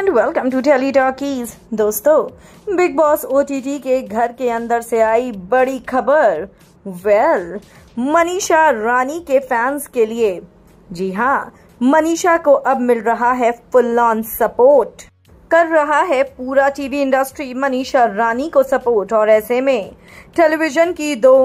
and welcome to Tele Talkies दोस्तों Bigg Boss O के घर के अंदर से आई बड़ी खबर वेल well, मनीषा रानी के फैंस के लिए जी हाँ मनीषा को अब मिल रहा है फुल ऑन सपोर्ट कर रहा है पूरा टीवी इंडस्ट्री मनीषा रानी को सपोर्ट और ऐसे में टेलीविजन की दो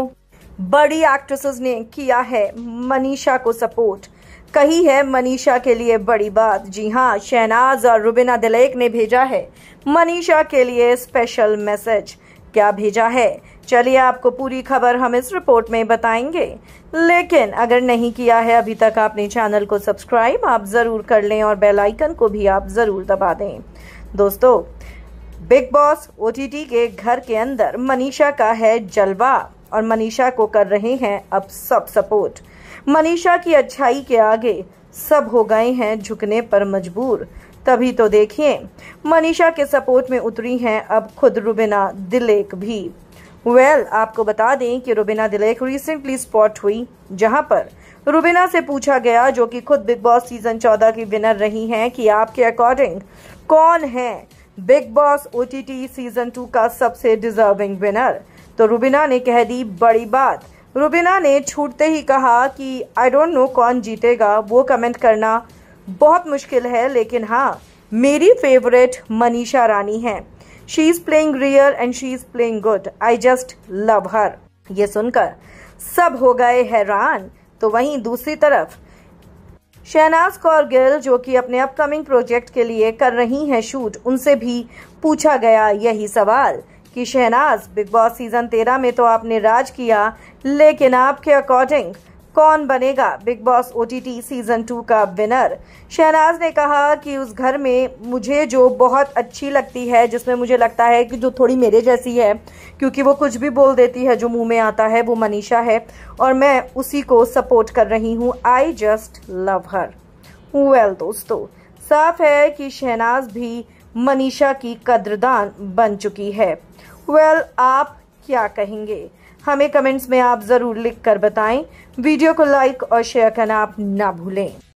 बड़ी एक्ट्रेसेस ने किया है मनीषा को सपोर्ट कही है मनीषा के लिए बड़ी बात जी हाँ शहनाज और रुबिना दिलेक ने भेजा है मनीषा के लिए स्पेशल मैसेज क्या भेजा है चलिए आपको पूरी खबर हम इस रिपोर्ट में बताएंगे लेकिन अगर नहीं किया है अभी तक आपने चैनल को सब्सक्राइब आप ज़रूर कर लें और बेल आइकन को भी आप ज़रूर दबा दें दोस्तों बिग बॉस ओ के घर के अंदर मनीषा का है जलवा और मनीषा को कर रहे हैं अब सब सपोर्ट मनीषा की अच्छाई के आगे सब हो गए हैं झुकने पर मजबूर तभी तो देखिए मनीषा के सपोर्ट में उतरी हैं अब खुद रुबिना दिलेक भी वेल well, आपको बता दें कि रुबिना दिलेक रिसेंटली स्पॉट हुई जहां पर रुबिना से पूछा गया जो कि खुद बिग बॉस सीजन 14 की विनर रही हैं कि आपके अकॉर्डिंग कौन है बिग बॉस ओ सीजन 2 का सबसे डिजर्विंग विनर तो रुबिना ने कह दी बड़ी बात रुबीना ने छूटते ही कहा कि आई डोंट नो कौन जीतेगा वो कमेंट करना बहुत मुश्किल है लेकिन हाँ मेरी फेवरेट मनीषा रानी है she is playing real and she is playing good I just love her ये सुनकर सब हो गए हैरान तो वहीं दूसरी तरफ शहनाज कौर गिल जो कि अपने अपकमिंग प्रोजेक्ट के लिए कर रही हैं शूट उनसे भी पूछा गया यही सवाल कि शहनाज बिग बॉस सीजन तेरह में तो आपने राज किया लेकिन आपके अकॉर्डिंग कौन बनेगा Bigg Boss O season two का विनर शहनाज ने कहा कि उस घर में मुझे जो बहुत अच्छी लगती है जिसमें मुझे लगता है कि जो थोड़ी मेरे जैसी है क्योंकि वो कुछ भी बोल देती है जो मुंह में आता है वो मनीषा है और मैं उसी को सपोर्ट कर रही हूँ I just love her well दोस्तों साफ है कि शहनाज भी मनीषा की कद्रदान बन चुकी है वेल well, आप क्या कहेंगे हमें कमेंट्स में आप ज़रूर लिख कर बताएं वीडियो को लाइक और शेयर करना आप ना भूलें